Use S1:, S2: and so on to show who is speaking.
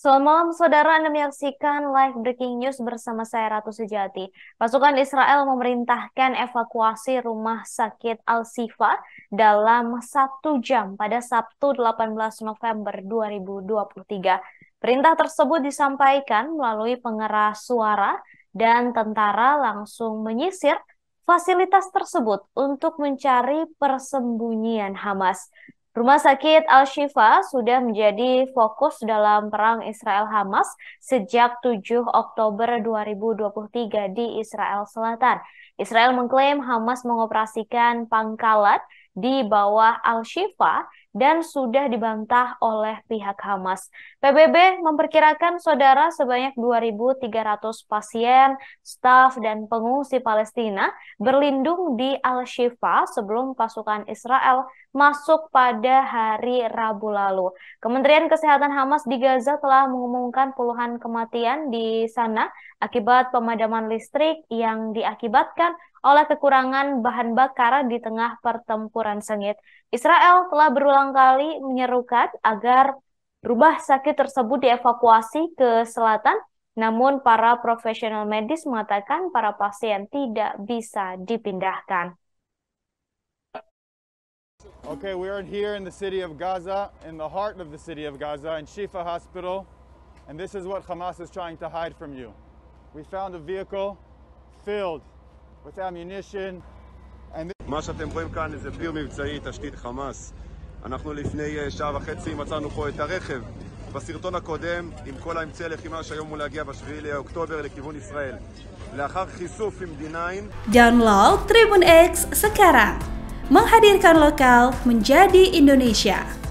S1: Selamat malam, saudara. Anda menyaksikan live breaking news bersama saya, Ratu Sejati. Pasukan Israel memerintahkan evakuasi rumah sakit Al-Sifa dalam satu jam pada Sabtu 18 November 2023. Perintah tersebut disampaikan melalui pengeras suara dan tentara langsung menyisir fasilitas tersebut untuk mencari persembunyian Hamas. Rumah sakit Al-Shifa sudah menjadi fokus dalam perang Israel-Hamas sejak 7 Oktober 2023 di Israel Selatan. Israel mengklaim Hamas mengoperasikan pangkalan di bawah Al-Shifa dan sudah dibantah oleh pihak Hamas. PBB memperkirakan saudara sebanyak 2.300 pasien, staf, dan pengungsi Palestina berlindung di Al-Shifa sebelum pasukan Israel masuk pada hari Rabu lalu. Kementerian Kesehatan Hamas di Gaza telah mengumumkan puluhan kematian di sana akibat pemadaman listrik yang diakibatkan oleh kekurangan bahan bakar di tengah pertempuran sengit. Israel telah berulang kali menyerukan agar rubah sakit tersebut dievakuasi ke selatan, namun para profesional medis mengatakan para pasien tidak bisa dipindahkan.
S2: Okay, we are here in the city of Gaza, in the heart of the city of Gaza, in Shifa Hospital, and this is what Hamas is trying to hide from you. We found a vehicle filled מה שאתם רואים כאן
S3: זה פיר מבצעי, תשתית חמאס. אנחנו לפני אה, שעה וחצי מצאנו פה את הרכב בסרטון הקודם עם כל האמצעי הלחימה שהיום הוא להגיע ב-7 לאוקטובר לכיוון ישראל. לאחר חיסוף עם D9
S1: Download Tribun X sekarang menghadirkan לוקל מנג'די אינדונשיה.